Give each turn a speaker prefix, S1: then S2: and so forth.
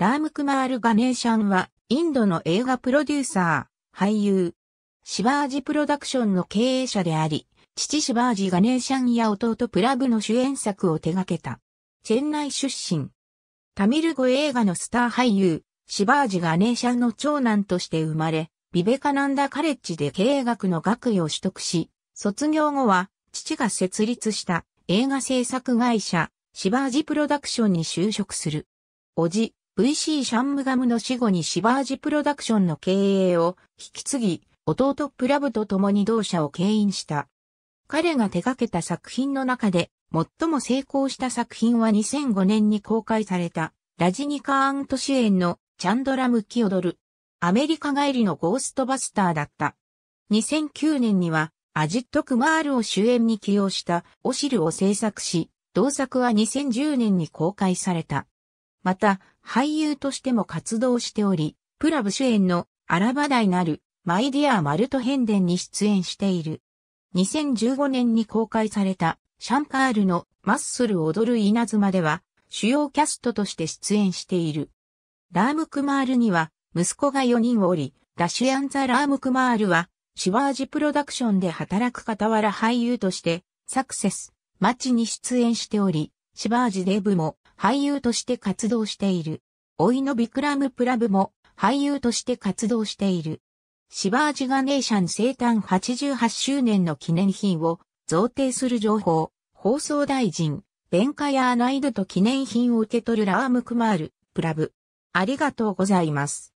S1: ラームクマール・ガネーシャンは、インドの映画プロデューサー、俳優、シバージプロダクションの経営者であり、父シバージ・ガネーシャンや弟プラブの主演作を手掛けた。チェンナイ出身。タミル語映画のスター俳優、シバージ・ガネーシャンの長男として生まれ、ビベカナンダカレッジで経営学の学位を取得し、卒業後は、父が設立した映画制作会社、シバージプロダクションに就職する。おじ、VC シャンムガムの死後にシバージプロダクションの経営を引き継ぎ、弟プラブと共に同社を牽引した。彼が手掛けた作品の中で、最も成功した作品は2005年に公開された、ラジニカ・アント主演のチャンドラ・ムキオドル。アメリカ帰りのゴーストバスターだった。2009年には、アジット・クマールを主演に起用したオシルを制作し、同作は2010年に公開された。また、俳優としても活動しており、プラブ主演のアラバダイなるマイディアマルト・ヘンデンに出演している。2015年に公開されたシャンカールのマッスル踊る稲妻では主要キャストとして出演している。ラームクマールには息子が4人おり、ラシュアンザ・ラームクマールはシワージプロダクションで働く傍ら俳優としてサクセス、マチに出演しており、シバージデブも俳優として活動している。老いのビクラム・プラブも俳優として活動している。シバージガネーシャン生誕88周年の記念品を贈呈する情報、放送大臣、ベンカヤーナイドと記念品を受け取るラームクマール、プラブ。ありがとうございます。